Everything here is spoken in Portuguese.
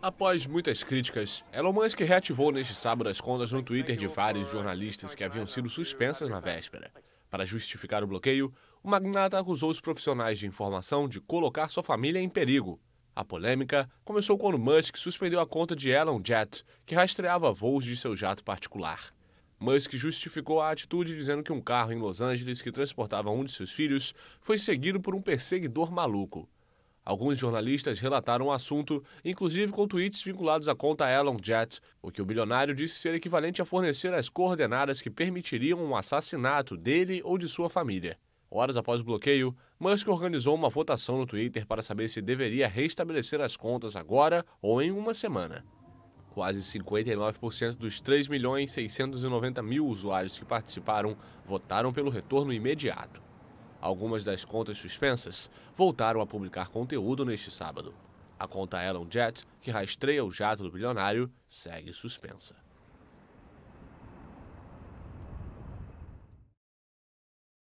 Após muitas críticas, Elon Musk reativou neste sábado as contas no Twitter de vários jornalistas que haviam sido suspensas na véspera. Para justificar o bloqueio, o magnata acusou os profissionais de informação de colocar sua família em perigo. A polêmica começou quando Musk suspendeu a conta de Elon Jet, que rastreava voos de seu jato particular. Musk justificou a atitude dizendo que um carro em Los Angeles que transportava um de seus filhos foi seguido por um perseguidor maluco. Alguns jornalistas relataram o assunto, inclusive com tweets vinculados à conta Elon Jet, o que o bilionário disse ser equivalente a fornecer as coordenadas que permitiriam o um assassinato dele ou de sua família. Horas após o bloqueio, Musk organizou uma votação no Twitter para saber se deveria restabelecer as contas agora ou em uma semana. Quase 59% dos 3.690.000 mil usuários que participaram votaram pelo retorno imediato. Algumas das contas suspensas voltaram a publicar conteúdo neste sábado. A conta Elon Jet, que rastreia o jato do bilionário, segue suspensa.